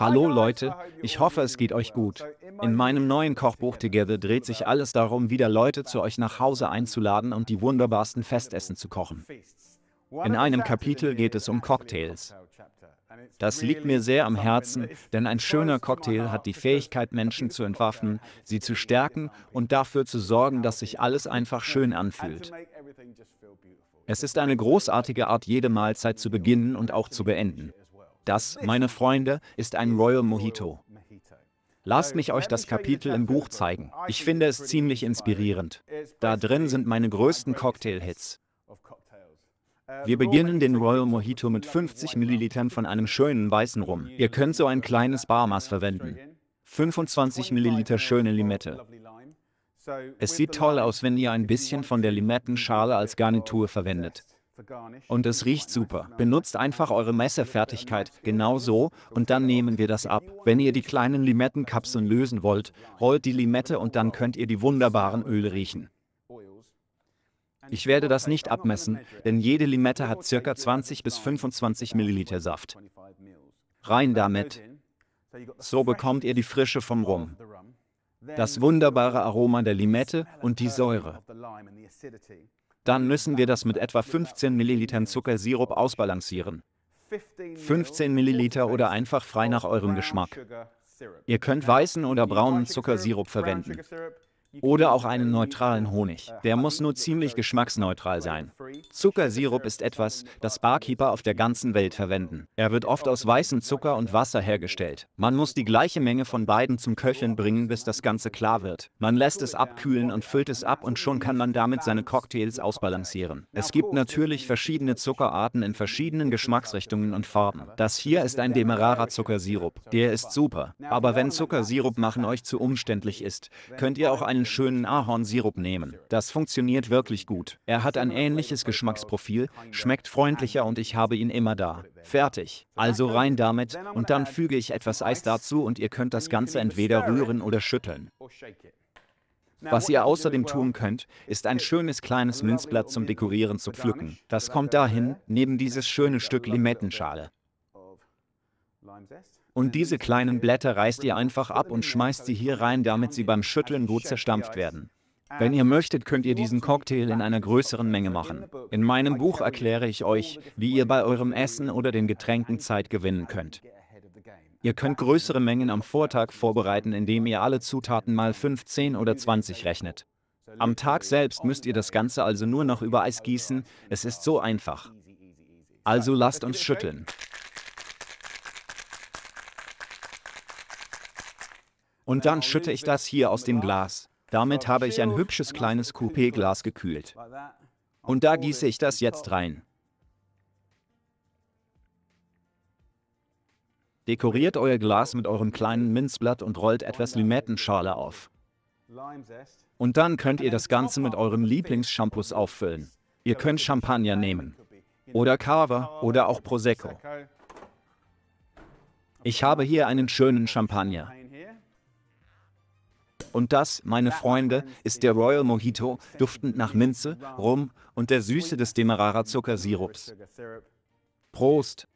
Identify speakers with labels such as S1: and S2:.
S1: Hallo Leute, ich hoffe, es geht euch gut. In meinem neuen Kochbuch Together dreht sich alles darum, wieder Leute zu euch nach Hause einzuladen und die wunderbarsten Festessen zu kochen. In einem Kapitel geht es um Cocktails. Das liegt mir sehr am Herzen, denn ein schöner Cocktail hat die Fähigkeit, Menschen zu entwaffnen, sie zu stärken und dafür zu sorgen, dass sich alles einfach schön anfühlt. Es ist eine großartige Art, jede Mahlzeit zu beginnen und auch zu beenden. Das, meine Freunde, ist ein Royal Mojito. Lasst mich euch das Kapitel im Buch zeigen. Ich finde es ziemlich inspirierend. Da drin sind meine größten Cocktail-Hits. Wir beginnen den Royal Mojito mit 50 Millilitern von einem schönen weißen Rum. Ihr könnt so ein kleines Barmaß verwenden. 25 Milliliter schöne Limette. Es sieht toll aus, wenn ihr ein bisschen von der Limettenschale als Garnitur verwendet. Und es riecht super. Benutzt einfach eure Messerfertigkeit, genau so, und dann nehmen wir das ab. Wenn ihr die kleinen Limettenkapseln lösen wollt, rollt die Limette und dann könnt ihr die wunderbaren Öle riechen. Ich werde das nicht abmessen, denn jede Limette hat ca. 20 bis 25 Milliliter Saft. Rein damit. So bekommt ihr die Frische vom Rum, das wunderbare Aroma der Limette und die Säure dann müssen wir das mit etwa 15 Millilitern Zuckersirup ausbalancieren. 15 Milliliter oder einfach frei nach eurem Geschmack. Ihr könnt weißen oder braunen Zuckersirup verwenden. Oder auch einen neutralen Honig. Der muss nur ziemlich geschmacksneutral sein. Zuckersirup ist etwas, das Barkeeper auf der ganzen Welt verwenden. Er wird oft aus weißem Zucker und Wasser hergestellt. Man muss die gleiche Menge von beiden zum Köcheln bringen, bis das Ganze klar wird. Man lässt es abkühlen und füllt es ab und schon kann man damit seine Cocktails ausbalancieren. Es gibt natürlich verschiedene Zuckerarten in verschiedenen Geschmacksrichtungen und Farben. Das hier ist ein Demerara Zuckersirup. Der ist super. Aber wenn Zuckersirup machen euch zu umständlich ist, könnt ihr auch einen einen schönen Ahornsirup nehmen. Das funktioniert wirklich gut. Er hat ein ähnliches Geschmacksprofil, schmeckt freundlicher und ich habe ihn immer da. Fertig. Also rein damit und dann füge ich etwas Eis dazu und ihr könnt das Ganze entweder rühren oder schütteln. Was ihr außerdem tun könnt, ist ein schönes kleines Münzblatt zum Dekorieren zu pflücken. Das kommt dahin, neben dieses schöne Stück Limettenschale. Und diese kleinen Blätter reißt ihr einfach ab und schmeißt sie hier rein, damit sie beim Schütteln gut zerstampft werden. Wenn ihr möchtet, könnt ihr diesen Cocktail in einer größeren Menge machen. In meinem Buch erkläre ich euch, wie ihr bei eurem Essen oder den Getränken Zeit gewinnen könnt. Ihr könnt größere Mengen am Vortag vorbereiten, indem ihr alle Zutaten mal 15 oder 20 rechnet. Am Tag selbst müsst ihr das Ganze also nur noch über Eis gießen, es ist so einfach. Also lasst uns schütteln. Und dann schütte ich das hier aus dem Glas. Damit habe ich ein hübsches kleines Coupé-Glas gekühlt. Und da gieße ich das jetzt rein. Dekoriert euer Glas mit eurem kleinen Minzblatt und rollt etwas Limettenschale auf. Und dann könnt ihr das Ganze mit eurem Lieblingsshampoos auffüllen. Ihr könnt Champagner nehmen. Oder Cava oder auch Prosecco. Ich habe hier einen schönen Champagner. Und das, meine Freunde, ist der Royal Mojito, duftend nach Minze, Rum und der Süße des Demerara Zuckersirups. Prost!